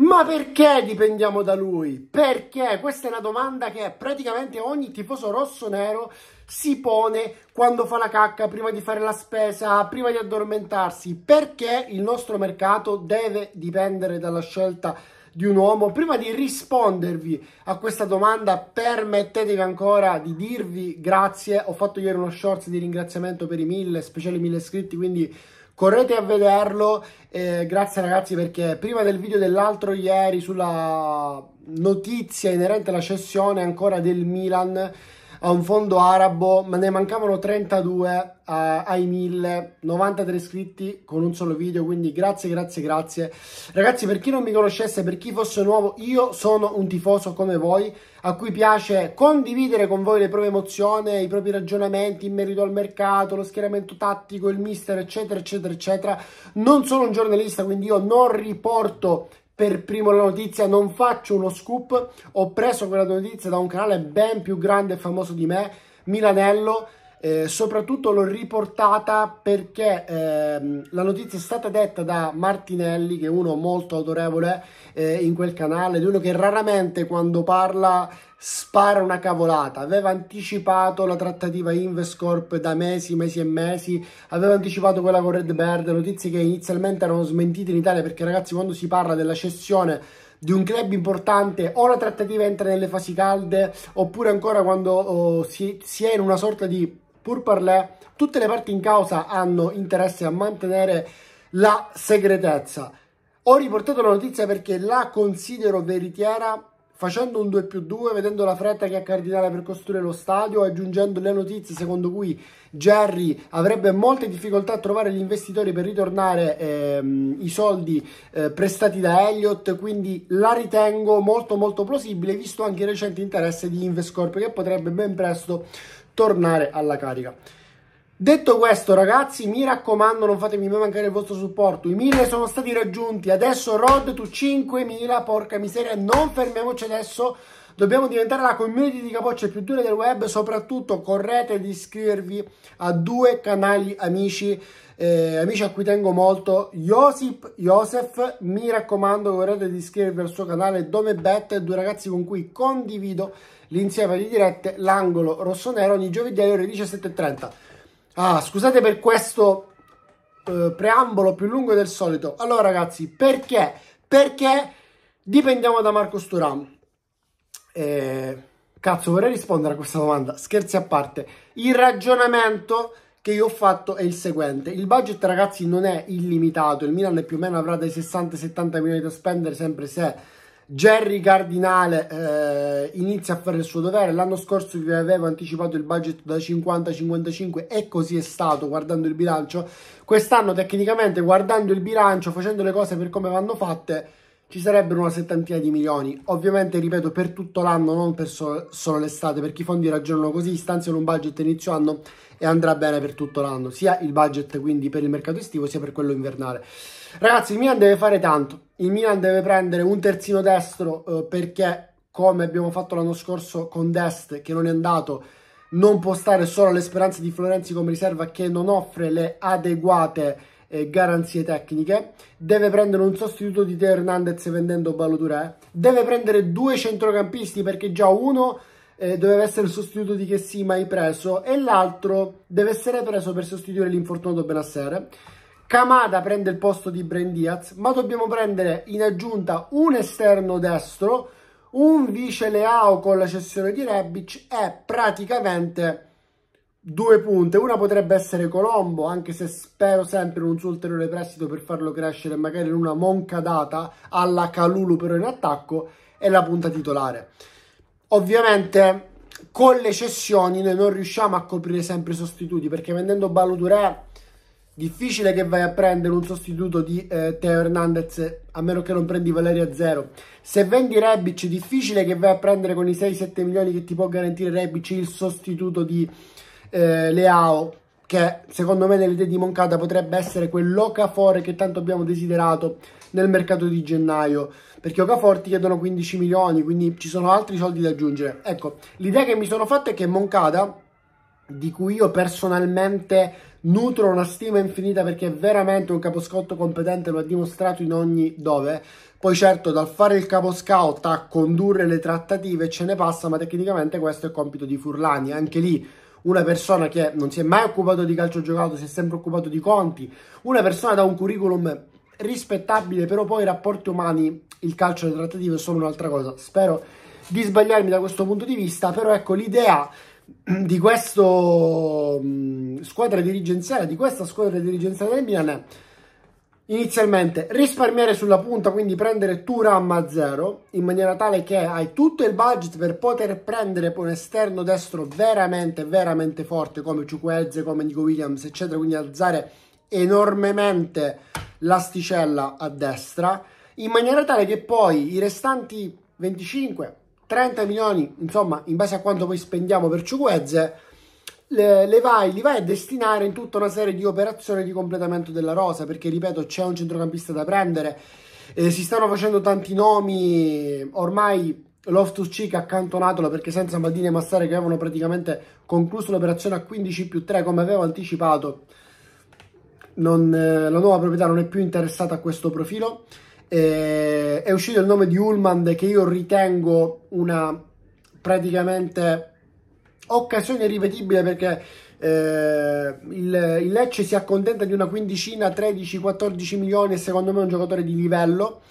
Ma perché dipendiamo da lui? Perché? Questa è una domanda che praticamente ogni tifoso rosso-nero si pone quando fa la cacca, prima di fare la spesa, prima di addormentarsi. Perché il nostro mercato deve dipendere dalla scelta di un uomo? Prima di rispondervi a questa domanda, permettetevi ancora di dirvi grazie. Ho fatto ieri uno shorts di ringraziamento per i mille, speciali mille iscritti, quindi correte a vederlo eh, grazie ragazzi perché prima del video dell'altro ieri sulla notizia inerente alla cessione ancora del Milan a un fondo arabo, ma ne mancavano 32 uh, eh, ai 1000, 93 iscritti con un solo video, quindi grazie, grazie, grazie. Ragazzi, per chi non mi conoscesse, per chi fosse nuovo, io sono un tifoso come voi, a cui piace condividere con voi le proprie emozioni, i propri ragionamenti in merito al mercato, lo schieramento tattico, il mister, eccetera, eccetera, eccetera. Non sono un giornalista, quindi io non riporto per primo la notizia, non faccio uno scoop, ho preso quella notizia da un canale ben più grande e famoso di me, Milanello, eh, soprattutto l'ho riportata perché ehm, la notizia è stata detta da Martinelli, che è uno molto autorevole eh, in quel canale, di uno che raramente quando parla spara una cavolata, aveva anticipato la trattativa Invescorp da mesi, mesi e mesi, aveva anticipato quella con Red Bird, notizie che inizialmente erano smentite in Italia perché ragazzi quando si parla della cessione di un club importante o la trattativa entra nelle fasi calde oppure ancora quando oh, si, si è in una sorta di pur parler, tutte le parti in causa hanno interesse a mantenere la segretezza. Ho riportato la notizia perché la considero veritiera facendo un 2 più 2, vedendo la fretta che ha Cardinale per costruire lo stadio, aggiungendo le notizie secondo cui Jerry avrebbe molte difficoltà a trovare gli investitori per ritornare ehm, i soldi eh, prestati da Elliott, quindi la ritengo molto molto plausibile, visto anche il recente interesse di Invescorp che potrebbe ben presto tornare alla carica. Detto questo ragazzi mi raccomando non fatemi mai mancare il vostro supporto I 1000 sono stati raggiunti adesso road to 5000 porca miseria non fermiamoci adesso Dobbiamo diventare la community di capocce più dura del web Soprattutto correte ad iscrivervi a due canali amici eh, Amici a cui tengo molto Josip, Josef Mi raccomando correte ad iscrivervi al suo canale Dome Bet Due ragazzi con cui condivido l'insieme di dirette L'angolo rossonero ogni giovedì alle ore 17.30 Ah, scusate per questo eh, preambolo più lungo del solito. Allora, ragazzi, perché? Perché dipendiamo da Marco Sturam? Eh, cazzo, vorrei rispondere a questa domanda. Scherzi a parte. Il ragionamento che io ho fatto è il seguente. Il budget, ragazzi, non è illimitato. Il Milan più o meno avrà dai 60-70 milioni da spendere, sempre se Jerry Cardinale eh, inizia a fare il suo dovere. L'anno scorso vi avevo anticipato il budget da 50 a 55 e così è stato guardando il bilancio. Quest'anno tecnicamente guardando il bilancio, facendo le cose per come vanno fatte, ci sarebbero una settantina di milioni. Ovviamente, ripeto, per tutto l'anno, non per so solo l'estate, perché i fondi ragionano così, stanziano un budget inizio anno e andrà bene per tutto l'anno, sia il budget quindi per il mercato estivo, sia per quello invernale. Ragazzi, il Milan deve fare tanto. Il Milan deve prendere un terzino destro eh, perché, come abbiamo fatto l'anno scorso con Dest, che non è andato, non può stare solo alle speranze di Florenzi come riserva che non offre le adeguate eh, garanzie tecniche, deve prendere un sostituto di Teo Hernandez vendendo Baloturè, eh. deve prendere due centrocampisti perché già uno eh, doveva essere il sostituto di Chessy mai preso e l'altro deve essere preso per sostituire l'infortunato Benassere. Kamada prende il posto di Brain ma dobbiamo prendere in aggiunta un esterno destro, un vice Leao con la cessione di Rebic e praticamente due punte. Una potrebbe essere Colombo, anche se spero sempre in un suo ulteriore prestito per farlo crescere, magari in una monca data alla Calulu però in attacco, e la punta titolare. Ovviamente con le cessioni noi non riusciamo a coprire sempre i sostituti, perché vendendo Baludurè difficile che vai a prendere un sostituto di eh, Teo Hernandez a meno che non prendi Valeria Zero se vendi Rebic difficile che vai a prendere con i 6-7 milioni che ti può garantire Rebic il sostituto di eh, Leao, che secondo me nelle idee di Moncada potrebbe essere quel che tanto abbiamo desiderato nel mercato di gennaio, perché ti chiedono 15 milioni, quindi ci sono altri soldi da aggiungere. Ecco, l'idea che mi sono fatta è che Moncada, di cui io personalmente nutro una stima infinita perché è veramente un caposcotto competente, lo ha dimostrato in ogni dove. Poi certo dal fare il caposcout a condurre le trattative ce ne passa, ma tecnicamente questo è compito di Furlani. Anche lì una persona che non si è mai occupato di calcio giocato, si è sempre occupato di conti, una persona da un curriculum rispettabile, però poi i rapporti umani, il calcio e le trattative sono un'altra cosa. Spero di sbagliarmi da questo punto di vista, però ecco l'idea mm, di questa mm, squadra dirigenziale, di questa squadra dirigenziale del Milan inizialmente risparmiare sulla punta, quindi prendere Turam a zero, in maniera tale che hai tutto il budget per poter prendere poi un esterno destro veramente, veramente forte come Ciuquezze, come Nico Williams, eccetera, quindi alzare enormemente l'asticella a destra, in maniera tale che poi i restanti 25, 30 milioni, insomma, in base a quanto poi spendiamo per Ciuquezze, le vai, li vai a destinare in tutta una serie di operazioni di completamento della rosa perché ripeto c'è un centrocampista da prendere eh, si stanno facendo tanti nomi ormai Loftus Cheek accantonato perché senza Maldini e Massare che avevano praticamente concluso l'operazione a 15 più 3 come avevo anticipato non, eh, la nuova proprietà non è più interessata a questo profilo eh, è uscito il nome di Ullman che io ritengo una praticamente occasione ripetibile perché eh, il, il, Lecce si accontenta di una quindicina, 13-14 milioni e secondo me è un giocatore di livello.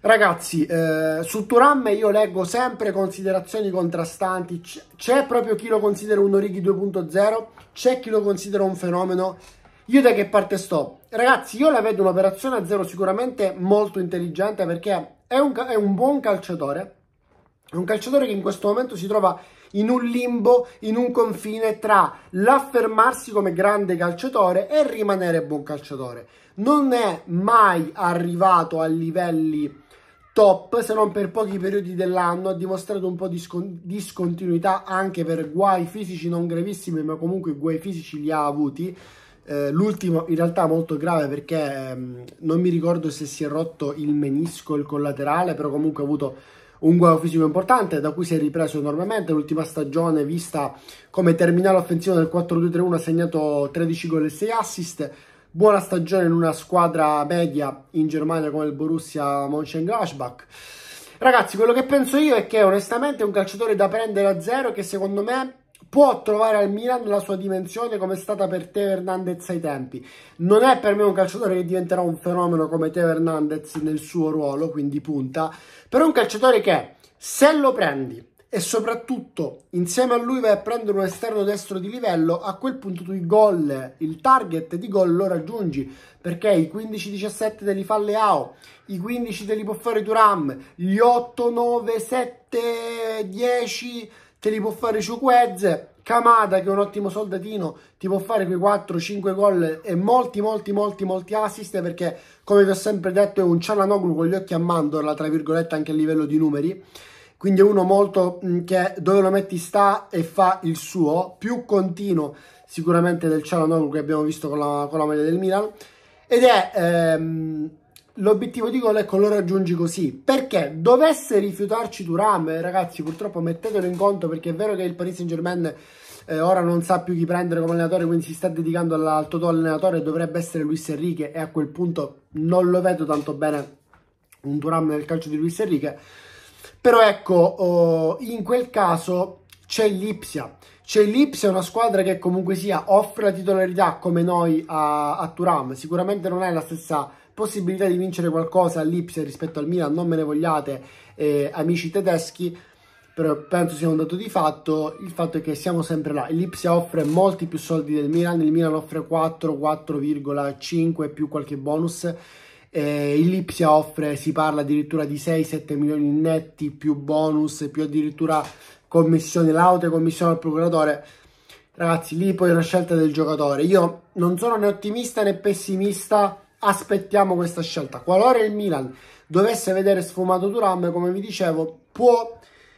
Ragazzi, eh, su Turam io leggo sempre considerazioni contrastanti, c'è proprio chi lo considera un Orighi 2.0, c'è chi lo considera un fenomeno, io da che parte sto? Ragazzi, io la vedo un'operazione a zero sicuramente molto intelligente perché è un, è un buon calciatore, è un calciatore che in questo momento si trova in un limbo, in un confine tra l'affermarsi come grande calciatore e rimanere buon calciatore. Non è mai arrivato a livelli top, se non per pochi periodi dell'anno, ha dimostrato un po' di discontinuità anche per guai fisici non gravissimi, ma comunque guai fisici li ha avuti. Eh, l'ultimo in realtà molto grave perché ehm, non mi ricordo se si è rotto il menisco, il collaterale, però comunque ha avuto un guaio fisico importante da cui si è ripreso enormemente. L'ultima stagione vista come terminale offensivo del 4-2-3-1 ha segnato 13 gol e 6 assist. Buona stagione in una squadra media in Germania come il Borussia Mönchengladbach. Ragazzi, quello che penso io è che onestamente è un calciatore da prendere a zero che secondo me può trovare al Milan la sua dimensione come è stata per Teo Hernandez ai tempi. Non è per me un calciatore che diventerà un fenomeno come Teo Hernandez nel suo ruolo, quindi punta, però è un calciatore che se lo prendi e soprattutto insieme a lui vai a prendere un esterno destro di livello, a quel punto tu i gol, il target di gol lo raggiungi perché i 15-17 te li fa Leao, i 15 te li può fare Turam, gli 8, 9, 7, 10 te li può fare Ciuquezze, Kamada che è un ottimo soldatino ti può fare quei 4-5 gol e molti molti molti molti assist perché come vi ho sempre detto è un Cialanoglu con gli occhi a mandorla tra virgolette anche a livello di numeri quindi è uno molto che dove lo metti sta e fa il suo più continuo sicuramente del Cialanoglu che abbiamo visto con la, con la maglia del Milan ed è ehm, l'obiettivo di gol ecco lo raggiungi così perché dovesse rifiutarci Turam ragazzi purtroppo mettetelo in conto perché è vero che il Paris Saint Germain eh, ora non sa più chi prendere come allenatore quindi si sta dedicando all'alto allenatore dovrebbe essere Luis Enrique e a quel punto non lo vedo tanto bene un Turam nel calcio di Luis Enrique però ecco oh, in quel caso c'è l'Ipsia c'è cioè, l'Ips, è una squadra che comunque sia offre la titolarità come noi a, a Turam. Sicuramente non è la stessa possibilità di vincere qualcosa all'Ips rispetto al Milan, non me ne vogliate eh, amici tedeschi, però penso sia un dato di fatto, il fatto è che siamo sempre là. L'Ips offre molti più soldi del Milan, il Milan offre 4, 4,5 più qualche bonus eh, il Lipsia offre, si parla addirittura di 6-7 milioni netti più bonus, più addirittura commissione, l'aute commissione al procuratore. Ragazzi, lì poi è una scelta del giocatore. Io non sono né ottimista né pessimista, aspettiamo questa scelta. Qualora il Milan dovesse vedere sfumato Turam, come vi dicevo, può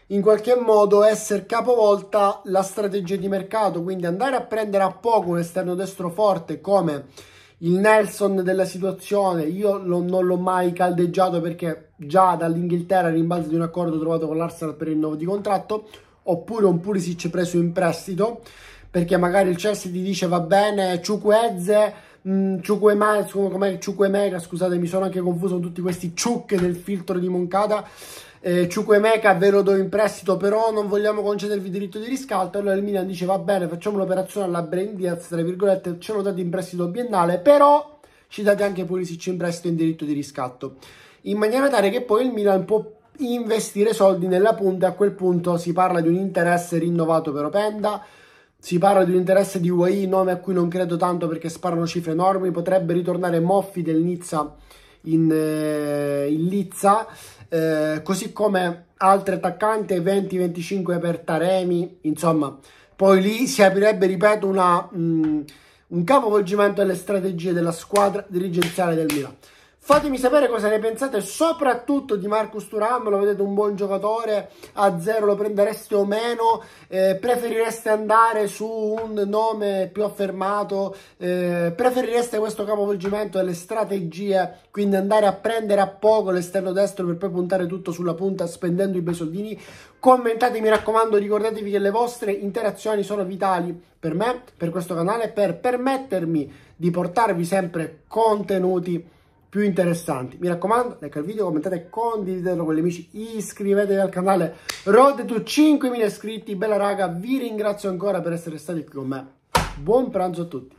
in qualche modo essere capovolta la strategia di mercato, quindi andare a prendere a poco un esterno destro forte come il Nelson della situazione. Io lo, non l'ho mai caldeggiato perché già dall'Inghilterra in base di un accordo trovato con l'Arsenal per il nuovo di contratto, oppure un Pulisic preso in prestito, perché magari il Chelsea ti dice va bene, Ciuquezze... Mm, Ciuquemega, scusate, mi sono anche confuso con tutti questi ciucche del filtro di Moncada eh, Ciuquemeca ve lo do in prestito però non vogliamo concedervi diritto di riscatto allora il Milan dice va bene facciamo un'operazione alla Brain Diaz tra virgolette ce lo date in prestito biennale però ci date anche Pulisic in prestito in diritto di riscatto in maniera tale che poi il Milan può investire soldi nella punta a quel punto si parla di un interesse rinnovato per Openda si parla di un interesse di UAI, nome a cui non credo tanto perché sparano cifre enormi. Potrebbe ritornare Moffi del Nizza in, eh, in Lizza, eh, così come altri attaccanti 20-25 per Taremi, insomma, poi lì si aprirebbe, ripeto, una, mh, mm, un capovolgimento delle strategie della squadra dirigenziale del Milan. Fatemi sapere cosa ne pensate, soprattutto di Marcus Turam. Lo vedete un buon giocatore a zero, lo prendereste o meno? Eh, preferireste andare su un nome più affermato? Eh, preferireste questo capovolgimento delle strategie? Quindi andare a prendere a poco l'esterno destro per poi puntare tutto sulla punta spendendo i bei soldini? Commentate, mi raccomando, ricordatevi che le vostre interazioni sono vitali per me, per questo canale, per permettermi di portarvi sempre contenuti più interessanti. Mi raccomando, like al video, commentate, condividetelo con gli amici, iscrivetevi al canale Road to 5.000 iscritti. Bella raga, vi ringrazio ancora per essere stati qui con me. Buon pranzo a tutti.